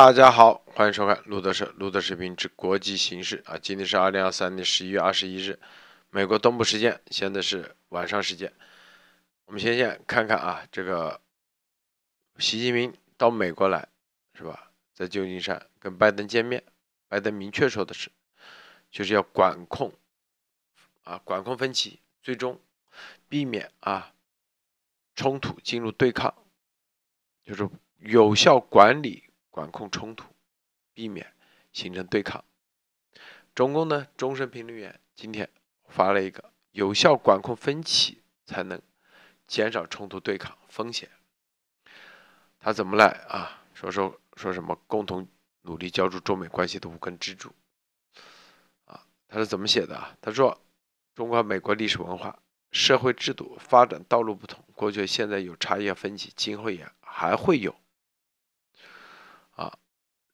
大家好，欢迎收看路德社路德视频之国际形势啊！今天是二零二三年十一月二十一日，美国东部时间，现在是晚上时间。我们先先看看啊，这个习近平到美国来是吧？在旧金山跟拜登见面，拜登明确说的是，就是要管控啊，管控分歧，最终避免啊冲突进入对抗，就是有效管理。管控冲突，避免形成对抗。中共呢，终身评论员今天发了一个有效管控分歧，才能减少冲突对抗风险。他怎么来啊？说说说什么？共同努力浇筑中美关系的五根支柱。啊，他是怎么写的啊？他说，中国和美国历史文化、社会制度、发展道路不同，过去、现在有差异分歧，今后也还会有。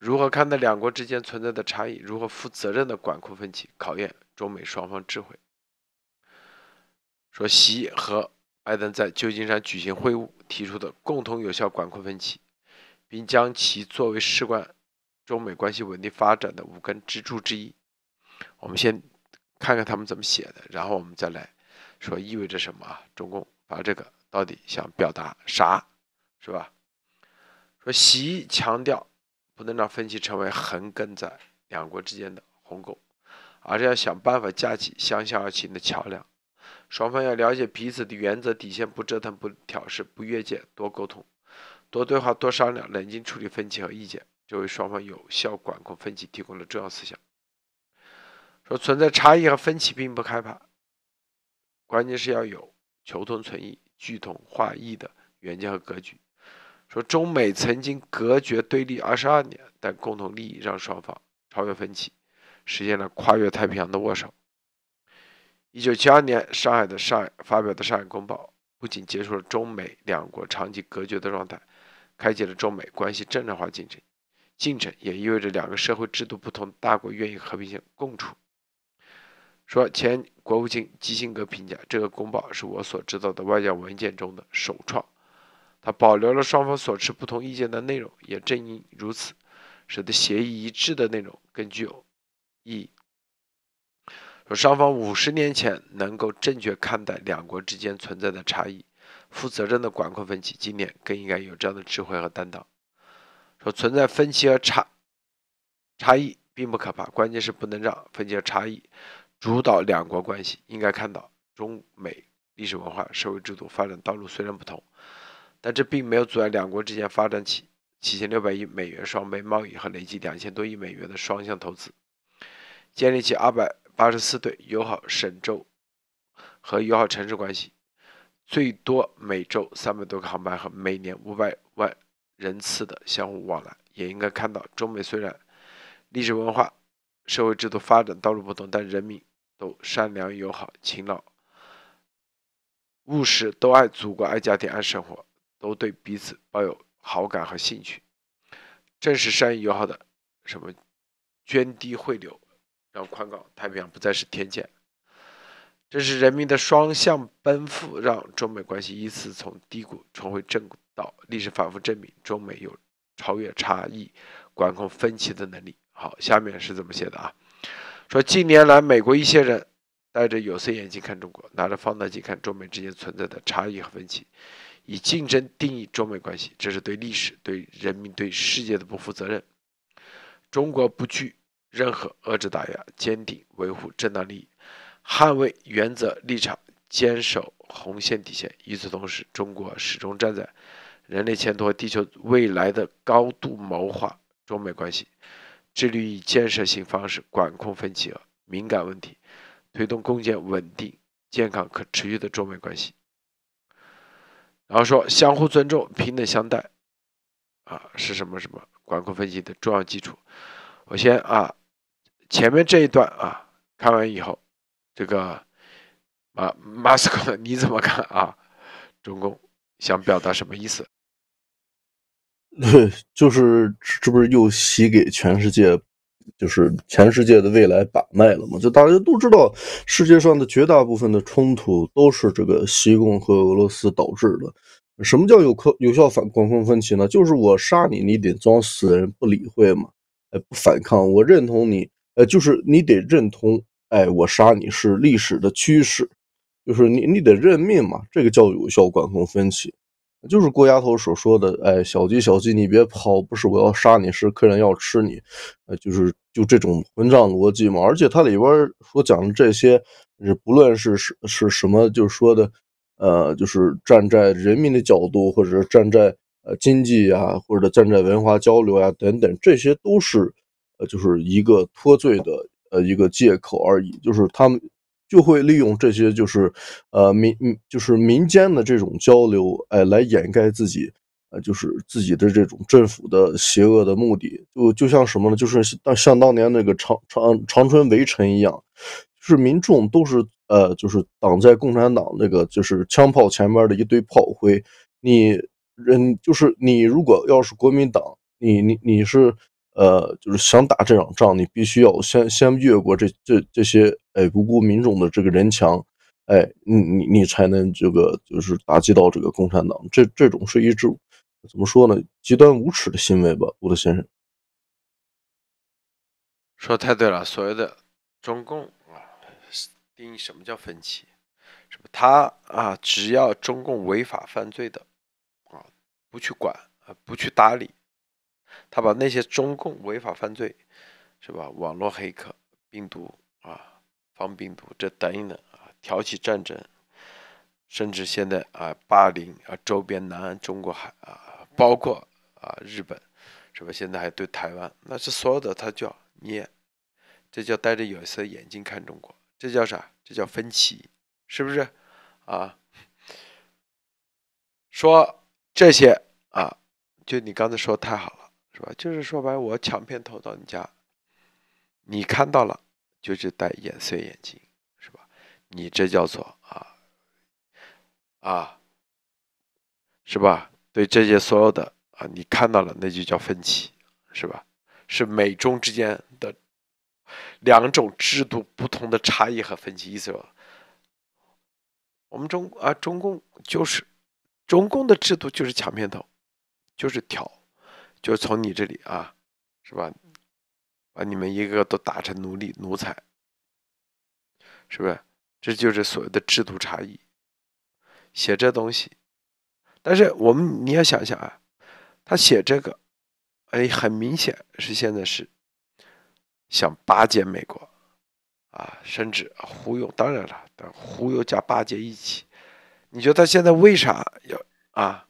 如何看待两国之间存在的差异？如何负责任的管控分歧，考验中美双方智慧。说，习和拜登在旧金山举行会晤，提出的共同有效管控分歧，并将其作为事关中美关系稳定发展的五根支柱之一。我们先看看他们怎么写的，然后我们再来说意味着什么啊？中共把这个到底想表达啥，是吧？说，习强调。不能让分歧成为横亘在两国之间的鸿沟，而是要想办法架起相向而行的桥梁。双方要了解彼此的原则底线，不折腾、不挑事、不越界，多沟通、多对话、多商量，冷静处理分歧和意见，这为双方有效管控分歧提供了重要思想。说存在差异和分歧并不害怕，关键是要有求同存异、聚同化异的远见和格局。说中美曾经隔绝对立二十二年，但共同利益让双方超越分歧，实现了跨越太平洋的握手。一九七二年上海的上海发表的《上海公报》，不仅结束了中美两国长期隔绝的状态，开启了中美关系正常化进程，进程也意味着两个社会制度不同大国愿意和平共处。说前国务卿基辛格评价这个公报是我所知道的外交文件中的首创。它保留了双方所持不同意见的内容，也正因如此，使得协议一致的内容更具有意义。说双方五十年前能够正确看待两国之间存在的差异，负责任的管控分歧，今年更应该有这样的智慧和担当。说存在分歧和差差异并不可怕，关键是不能让分歧和差异主导两国关系。应该看到，中美历史文化、社会制度、发展道路虽然不同。但这并没有阻碍两国之间发展起七千六百亿美元双边贸易和累计两千多亿美元的双向投资，建立起二百八十四对友好省州和友好城市关系，最多每周三百多个航班和每年五百万人次的相互往来。也应该看到，中美虽然历史文化、社会制度发展道路不同，但人民都善良友好、勤劳务实，都爱祖国、爱家庭、爱生活。都对彼此抱有好感和兴趣，正是善意友好的什么涓滴汇流，让宽广太平洋不再是天堑。这是人民的双向奔赴，让中美关系依次从低谷重回正轨。到历史反复证明，中美有超越差异、管控分歧的能力。好，下面是怎么写的啊？说近年来，美国一些人戴着有色眼镜看中国，拿着放大镜看中美之间存在的差异和分歧。以竞争定义中美关系，这是对历史、对人民、对世界的不负责任。中国不惧任何遏制打压，坚定维护正当利益，捍卫原则立场，坚守红线底线。与此同时，中国始终站在人类前途和地球未来的高度谋划中美关系，致力于建设性方式管控分歧和敏感问题，推动共建稳定、健康、可持续的中美关系。然后说相互尊重、平等相待，啊，是什么什么管控分析的重要基础？我先啊，前面这一段啊，看完以后，这个马马斯克你怎么看啊？中共想表达什么意思？对，就是这，不是又洗给全世界？就是全世界的未来把脉了嘛，就大家都知道，世界上的绝大部分的冲突都是这个西贡和俄罗斯导致的。什么叫有可有效管控分歧呢？就是我杀你，你得装死人不理会嘛，哎，不反抗，我认同你，哎，就是你得认同，哎，我杀你是历史的趋势，就是你你得认命嘛，这个叫有效管控分歧。就是郭丫头所说的，哎，小鸡小鸡，你别跑！不是我要杀你，是客人要吃你。呃，就是就这种混账逻辑嘛。而且它里边所讲的这些，不论是是是什么，就是说的，呃，就是站在人民的角度，或者是站在呃经济啊，或者站在文化交流啊等等，这些都是呃，就是一个脱罪的呃一个借口而已。就是他们。就会利用这些，就是，呃，民，就是民间的这种交流，哎，来掩盖自己，呃，就是自己的这种政府的邪恶的目的。就就像什么呢？就是当像当年那个长长长春围城一样，就是民众都是，呃，就是挡在共产党那个就是枪炮前面的一堆炮灰。你人就是你，如果要是国民党，你你你是。呃，就是想打这场仗，你必须要先先越过这这这些哎无辜民众的这个人墙，哎，你你你才能这个就是打击到这个共产党。这这种是一支怎么说呢？极端无耻的行为吧，我的先生。说的太对了，所谓的中共啊，定义什么叫分歧？什么他啊，只要中共违法犯罪的啊，不去管啊，不去搭理。他把那些中共违法犯罪是吧？网络黑客、病毒啊，防病毒这等等啊，挑起战争，甚至现在啊，霸凌啊，周边南中国海啊，包括啊日本是吧？现在还对台湾，那是所有的他叫捏，这叫戴着有色眼镜看中国，这叫啥？这叫分歧，是不是啊？说这些啊，就你刚才说太好了。是吧？就是说白，我抢片头到你家，你看到了就是戴眼碎眼镜，是吧？你这叫做啊啊，是吧？对这些所有的啊，你看到了那就叫分歧，是吧？是美中之间的两种制度不同的差异和分歧。意思说，我们中啊，中共就是中共的制度就是抢片头，就是挑。就从你这里啊，是吧？把你们一个个都打成奴隶奴才，是不是？这就是所谓的制度差异。写这东西，但是我们你要想想啊，他写这个，哎，很明显是现在是想巴结美国啊，甚至忽悠。当然了，忽悠加巴结一起。你觉得他现在为啥要啊？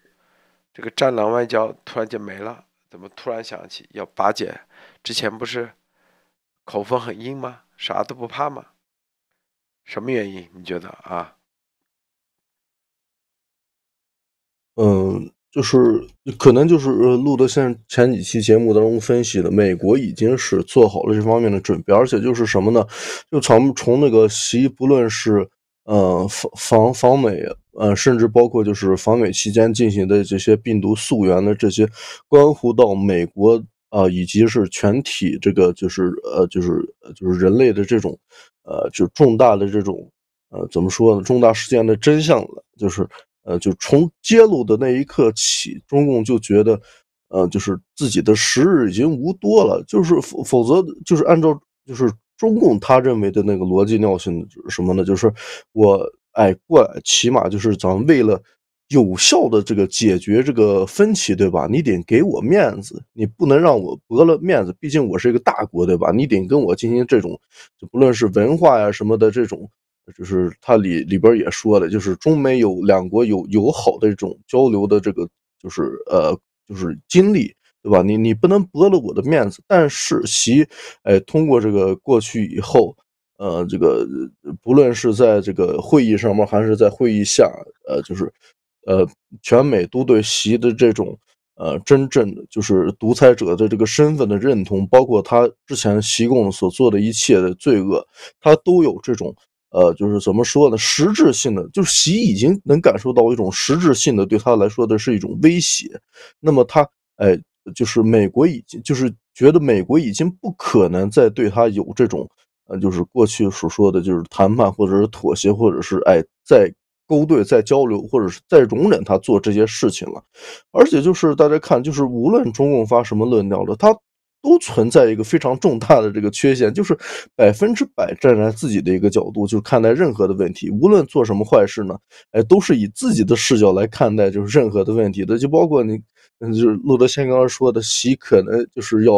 这个战狼外交突然就没了？怎么突然想起要拔结？之前不是口风很硬吗？啥都不怕吗？什么原因？你觉得啊？嗯，就是可能就是录的像前几期节目当中分析的，美国已经是做好了这方面的准备，而且就是什么呢？就从从那个习，不论是嗯防防防美。呃，甚至包括就是访美期间进行的这些病毒溯源的这些，关乎到美国啊，以及是全体这个就是呃，就是就是人类的这种，呃，就重大的这种呃，怎么说呢？重大事件的真相，了，就是呃，就从揭露的那一刻起，中共就觉得，呃，就是自己的时日已经无多了，就是否否则就是按照就是中共他认为的那个逻辑尿性就是什么呢？就是我。哎，过来，起码就是咱们为了有效的这个解决这个分歧，对吧？你得给我面子，你不能让我驳了面子。毕竟我是一个大国，对吧？你得跟我进行这种，就不论是文化呀什么的这种，就是他里里边也说的，就是中美有两国有友好的这种交流的这个，就是呃，就是经历，对吧？你你不能驳了我的面子。但是习，哎，通过这个过去以后。呃，这个不论是在这个会议上面，还是在会议下，呃，就是，呃，全美都对习的这种，呃，真正的就是独裁者的这个身份的认同，包括他之前习共所做的一切的罪恶，他都有这种，呃，就是怎么说呢？实质性的，就是习已经能感受到一种实质性的对他来说的是一种威胁。那么他，哎，就是美国已经，就是觉得美国已经不可能再对他有这种。呃，就是过去所说的就是谈判，或者是妥协，或者是哎，在勾兑、在交流，或者是在容忍他做这些事情了。而且就是大家看，就是无论中共发什么论调了，他都存在一个非常重大的这个缺陷，就是百分之百站在自己的一个角度就看待任何的问题。无论做什么坏事呢，哎，都是以自己的视角来看待，就是任何的问题的，就包括你，就是路德先刚刚说的，习可能就是要，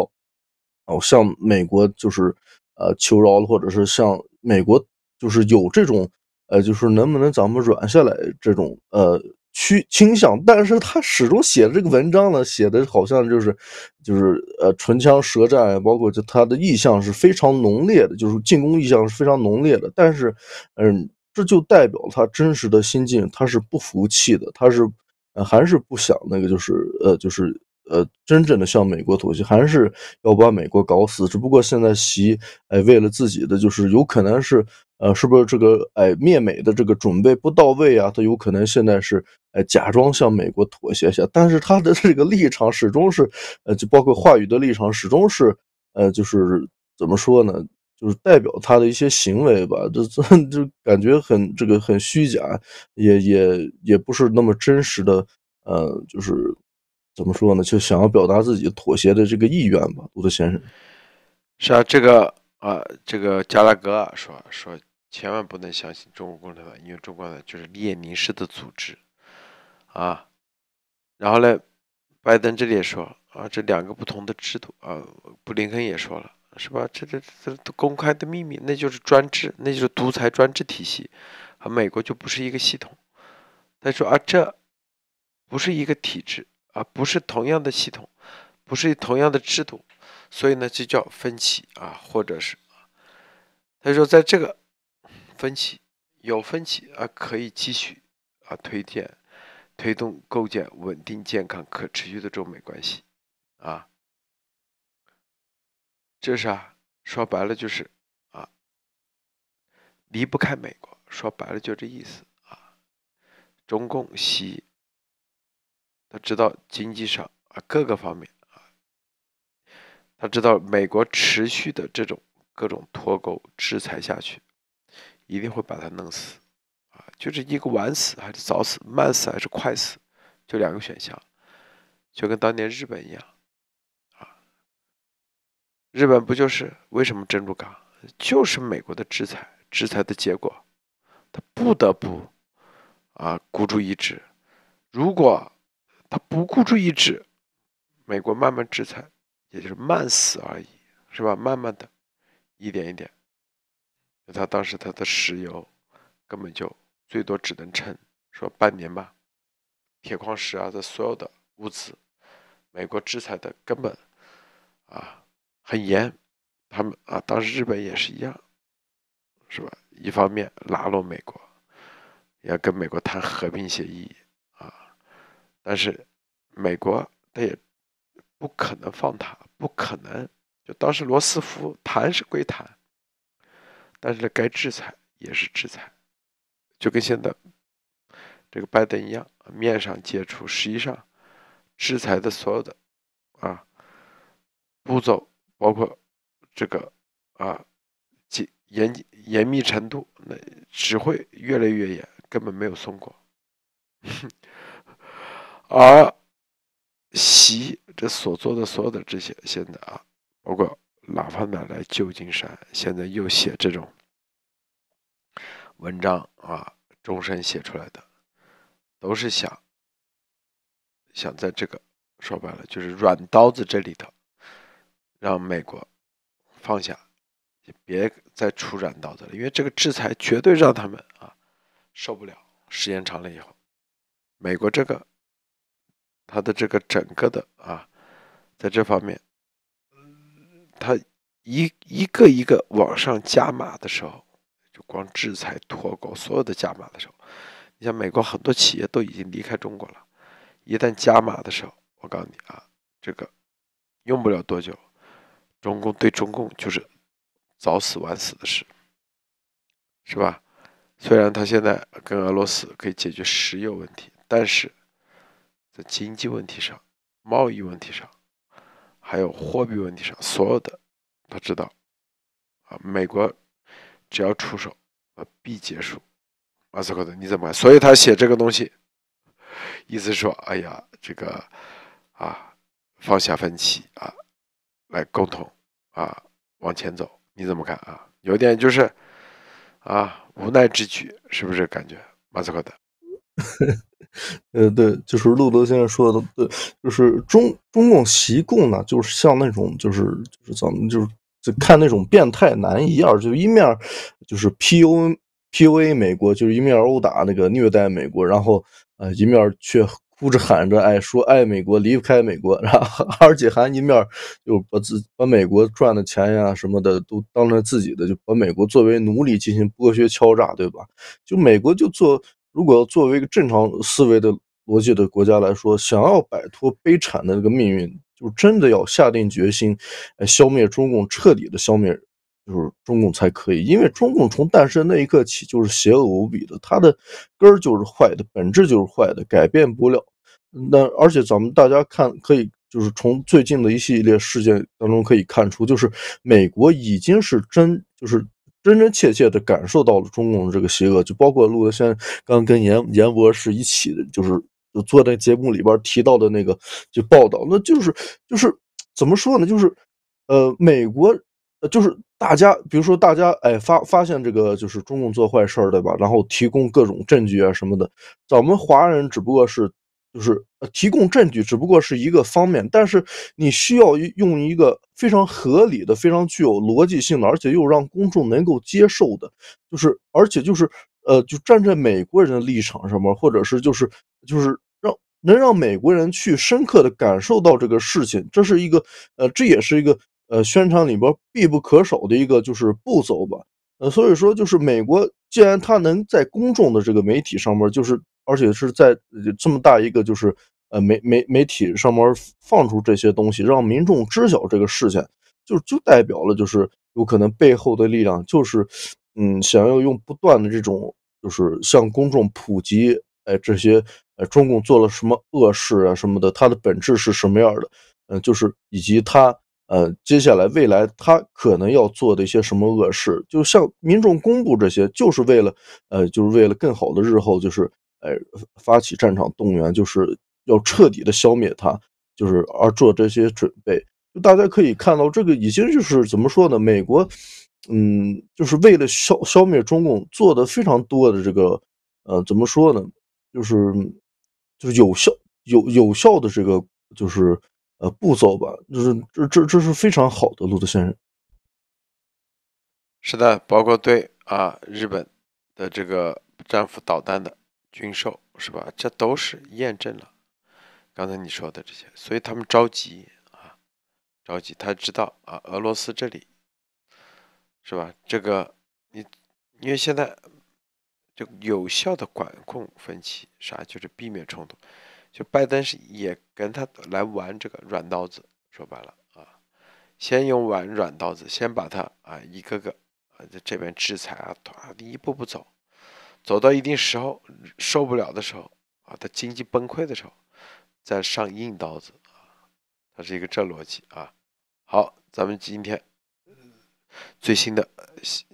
哦，像美国就是。呃，求饶了，或者是像美国，就是有这种，呃，就是能不能咱们软下来这种，呃，趋倾向。但是他始终写的这个文章呢，写的好像就是，就是，呃，唇枪舌战，包括就他的意向是非常浓烈的，就是进攻意向是非常浓烈的。但是，嗯，这就代表他真实的心境，他是不服气的，他是还是不想那个，就是，呃，就是。呃，真正的向美国妥协，还是要把美国搞死。只不过现在习哎为了自己的，就是有可能是呃，是不是这个哎灭美的这个准备不到位啊？他有可能现在是哎假装向美国妥协一下，但是他的这个立场始终是呃，就包括话语的立场始终是呃，就是怎么说呢？就是代表他的一些行为吧，这这就感觉很这个很虚假，也也也不是那么真实的，呃，就是。怎么说呢？就想要表达自己妥协的这个意愿吧，读德先生。是啊，这个啊，这个加拉格说说，千万不能相信中国共产党，因为中国呢就是列宁式的组织啊。然后呢，拜登这里也说啊，这两个不同的制度啊。布林肯也说了，是吧？这这这公开的秘密那就是专制，那就是独裁专制体系，和美国就不是一个系统。他说啊，这不是一个体制。啊，不是同样的系统，不是同样的制度，所以呢，就叫分歧啊，或者是他说，在这个分歧有分歧啊，可以继续啊，推荐推动、构建稳定、健康、可持续的中美关系啊，这是啊，说白了就是啊，离不开美国，说白了就这意思啊，中共西。他知道经济上啊各个方面啊，他知道美国持续的这种各种脱钩制裁下去，一定会把他弄死啊，就是一个晚死还是早死，慢死还是快死，就两个选项，就跟当年日本一样啊，日本不就是为什么珍珠港就是美国的制裁制裁的结果，他不得不啊孤注一掷，如果。他不孤注一掷，美国慢慢制裁，也就是慢死而已，是吧？慢慢的一点一点，他当时他的石油根本就最多只能撑说半年吧，铁矿石啊，这所有的物资，美国制裁的根本啊很严，他们啊当时日本也是一样，是吧？一方面拉拢美国，要跟美国谈和平协议。但是，美国他也不可能放他，不可能。就当时罗斯福谈是归谈，但是该制裁也是制裁，就跟现在这个拜登一样，面上解除，实际上制裁的所有的啊步骤，包括这个啊严严密程度，那只会越来越严，根本没有松过。而习这所做的所有的这些，现在啊，包括哪怕买来旧金山，现在又写这种文章啊，终身写出来的，都是想想在这个说白了就是软刀子这里头，让美国放下，别再出软刀子了，因为这个制裁绝对让他们啊受不了，时间长了以后，美国这个。他的这个整个的啊，在这方面，他一一个一个往上加码的时候，就光制裁、脱钩，所有的加码的时候，你像美国很多企业都已经离开中国了。一旦加码的时候，我告诉你啊，这个用不了多久，中共对中共就是早死晚死的事，是吧？虽然他现在跟俄罗斯可以解决石油问题，但是。在经济问题上、贸易问题上，还有货币问题上，所有的他知道啊，美国只要出手，必结束。马斯克的你怎么看？所以他写这个东西，意思说，哎呀，这个啊，放下分歧啊，来共同啊往前走，你怎么看啊？有点就是啊无奈之举，是不是感觉马斯克的？呃，对，就是路德先生说的，对，就是中中共习共呢，就是像那种，就是就是咱们就是就看那种变态男一样，就一面就是 P U P U A 美国，就是一面殴打那个虐待美国，然后呃一面却哭着喊着哎说爱美国离不开美国，然后 而且还一面就把自把美国赚的钱呀什么的都当成自己的，就把美国作为奴隶进行剥削敲诈，对吧？就美国就做。如果要作为一个正常思维的逻辑的国家来说，想要摆脱悲惨的这个命运，就真的要下定决心，消灭中共，彻底的消灭，就是中共才可以。因为中共从诞生那一刻起就是邪恶无比的，它的根儿就是坏的，本质就是坏的，改变不了。那而且咱们大家看，可以就是从最近的一系列事件当中可以看出，就是美国已经是真就是。真真切切地感受到了中共的这个邪恶，就包括陆德先刚跟严严博士一起，的，就是做那节目里边提到的那个就报道，那就是就是怎么说呢？就是呃，美国就是大家，比如说大家哎发发现这个就是中共做坏事儿，对吧？然后提供各种证据啊什么的，咱们华人只不过是。就是呃，提供证据只不过是一个方面，但是你需要用一个非常合理的、非常具有逻辑性的，而且又让公众能够接受的，就是，而且就是呃，就站在美国人的立场上面，或者是就是就是让能让美国人去深刻地感受到这个事情，这是一个呃，这也是一个呃，宣传里边必不可少的一个就是步骤吧。呃，所以说就是美国既然它能在公众的这个媒体上面，就是。而且是在这么大一个就是呃媒媒媒体上面放出这些东西，让民众知晓这个事情，就就代表了就是有可能背后的力量就是嗯想要用不断的这种就是向公众普及哎这些呃中共做了什么恶事啊什么的，它的本质是什么样的嗯就是以及它呃接下来未来它可能要做的一些什么恶事，就向民众公布这些，就是为了呃就是为了更好的日后就是。哎发起战场动员，就是要彻底的消灭他，就是而做这些准备，就大家可以看到，这个已经就是怎么说呢？美国，嗯，就是为了消消灭中共做的非常多的这个，呃，怎么说呢？就是就是有效有有效的这个就是呃步骤吧，就是这这这是非常好的，路德先生。是的，包括对啊日本的这个战斧导弹的。军售是吧？这都是验证了刚才你说的这些，所以他们着急啊，着急。他知道啊，俄罗斯这里是吧？这个你因为现在就有效的管控分歧，啥就是避免冲突。就拜登是也跟他来玩这个软刀子，说白了啊，先用玩软刀子，先把他啊一个个啊在这边制裁啊，突的一步步走。走到一定时候，受不了的时候，啊，他经济崩溃的时候，再上硬刀子啊，它是一个这逻辑啊。好，咱们今天最新的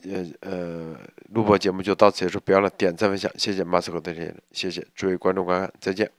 呃呃录播节目就到此结束，不要了，点赞分享，谢谢马斯克的推荐，谢谢诸位观众观看，再见。